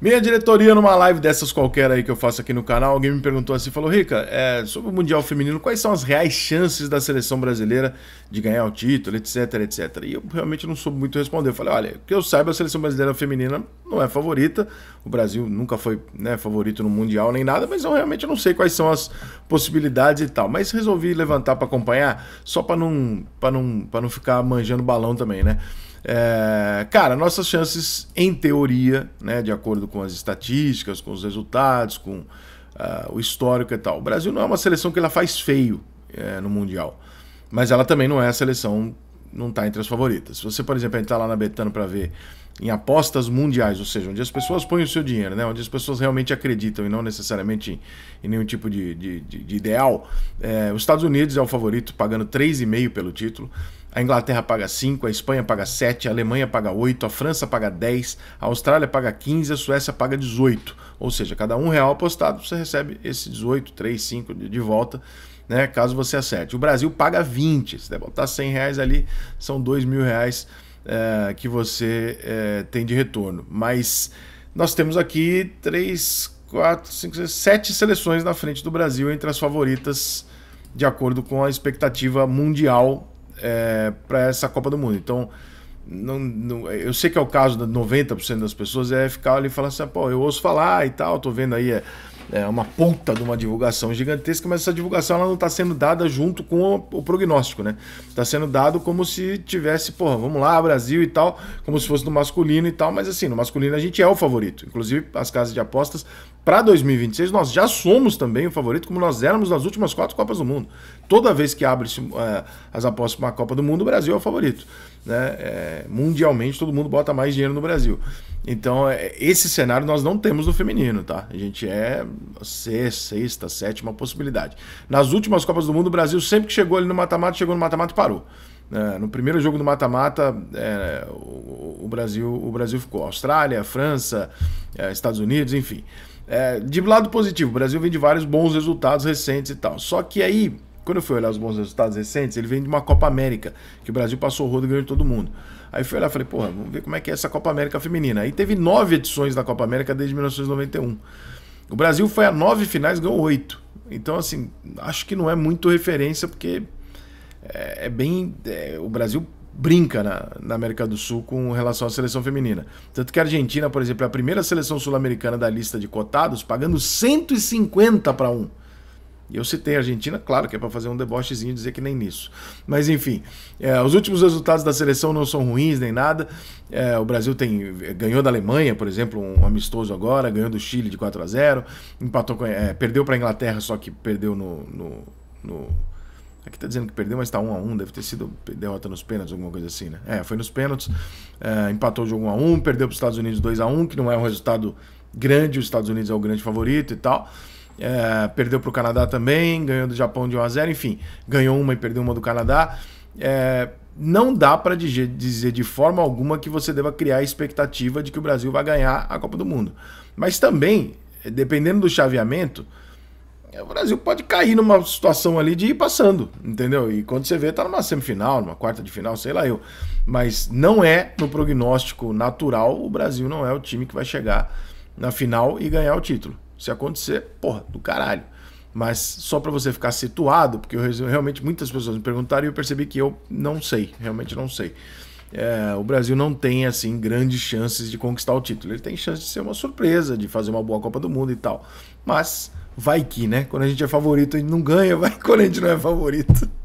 Minha diretoria, numa live dessas qualquer aí que eu faço aqui no canal, alguém me perguntou assim, falou, Rica, é, sobre o Mundial Feminino, quais são as reais chances da seleção brasileira de ganhar o título, etc, etc. E eu realmente não soube muito responder. Eu falei, olha, que eu saiba, a seleção brasileira feminina não é favorita, o Brasil nunca foi né, favorito no Mundial nem nada, mas eu realmente não sei quais são as possibilidades e tal. Mas resolvi levantar para acompanhar, só para não, não, não ficar manjando balão também, né? É, cara, nossas chances, em teoria, né, de acordo com as estatísticas, com os resultados, com uh, o histórico e tal. O Brasil não é uma seleção que ela faz feio é, no Mundial, mas ela também não é a seleção, não está entre as favoritas. Se você, por exemplo, entrar lá na Betano para ver em apostas mundiais, ou seja, onde as pessoas põem o seu dinheiro, né? onde as pessoas realmente acreditam e não necessariamente em, em nenhum tipo de, de, de, de ideal, é, os Estados Unidos é o favorito, pagando 3,5 pelo título. A Inglaterra paga 5, a Espanha paga 7, a Alemanha paga 8, a França paga 10, a Austrália paga 15, a Suécia paga 18. Ou seja, cada um real apostado você recebe esse 18, 3, 5 de volta, né? Caso você acerte. O Brasil paga 20. Se der botar 100 reais ali, são 2 mil reais é, que você é, tem de retorno. Mas nós temos aqui 3, 4, 5, 6, 7 seleções na frente do Brasil entre as favoritas de acordo com a expectativa mundial é, para essa Copa do Mundo. Então, não, não, eu sei que é o caso de 90% das pessoas, é ficar ali falando assim, ah, pô, eu ouço falar e tal, tô vendo aí é, é uma ponta de uma divulgação gigantesca, mas essa divulgação ela não está sendo dada junto com o, o prognóstico, né? Está sendo dado como se tivesse, pô, vamos lá, Brasil e tal, como se fosse no masculino e tal, mas assim, no masculino a gente é o favorito. Inclusive, as casas de apostas para 2026 nós já somos também o favorito, como nós éramos nas últimas quatro Copas do Mundo. Toda vez que abre é, as apostas para uma Copa do Mundo, o Brasil é o favorito. Né? É, mundialmente, todo mundo bota mais dinheiro no Brasil. Então, é, esse cenário nós não temos no feminino, tá? A gente é sexta, sexta, sétima possibilidade. Nas últimas Copas do Mundo, o Brasil sempre que chegou ali no mata-mata, chegou no mata-mata e parou. É, no primeiro jogo do mata-mata, é, o, o, Brasil, o Brasil ficou Austrália, França, é, Estados Unidos, enfim. É, de lado positivo, o Brasil vem de vários bons resultados recentes e tal. Só que aí, quando eu fui olhar os bons resultados recentes, ele vem de uma Copa América, que o Brasil passou o rodo e ganhou todo mundo. Aí fui olhar e falei, porra, vamos ver como é que é essa Copa América feminina. Aí teve nove edições da Copa América desde 1991. O Brasil foi a nove finais, ganhou oito. Então, assim, acho que não é muito referência, porque é, é bem. É, o Brasil brinca na, na, América do Sul com relação à seleção feminina. Tanto que a Argentina, por exemplo, é a primeira seleção sul-americana da lista de cotados, pagando 150 para um. E eu citei a Argentina, claro que é para fazer um debochezinho e dizer que nem nisso. Mas enfim, é, os últimos resultados da seleção não são ruins nem nada. É, o Brasil tem é, ganhou da Alemanha, por exemplo, um amistoso agora, ganhou do Chile de 4 a 0 empatou, é, perdeu para a Inglaterra, só que perdeu no, no, no Aqui tá dizendo que perdeu, mas tá 1 a 1 deve ter sido derrota nos pênaltis, alguma coisa assim, né? É, foi nos pênaltis, é, empatou jogo 1 a 1 perdeu para os Estados Unidos 2 a 1 que não é um resultado grande, os Estados Unidos é o grande favorito e tal. É, perdeu para o Canadá também, ganhou do Japão de 1 a 0 enfim, ganhou uma e perdeu uma do Canadá. É, não dá para dizer de forma alguma que você deva criar a expectativa de que o Brasil vai ganhar a Copa do Mundo. Mas também, dependendo do chaveamento, é, o Brasil pode cair numa situação ali de ir passando, entendeu? E quando você vê, tá numa semifinal, numa quarta de final, sei lá eu. Mas não é no prognóstico natural, o Brasil não é o time que vai chegar na final e ganhar o título. Se acontecer, porra, do caralho. Mas só para você ficar situado, porque eu, realmente muitas pessoas me perguntaram e eu percebi que eu não sei, realmente não sei. É, o Brasil não tem assim grandes chances de conquistar o título. Ele tem chance de ser uma surpresa, de fazer uma boa Copa do Mundo e tal. Mas vai que, né? Quando a gente é favorito, a gente não ganha, vai quando a gente não é favorito.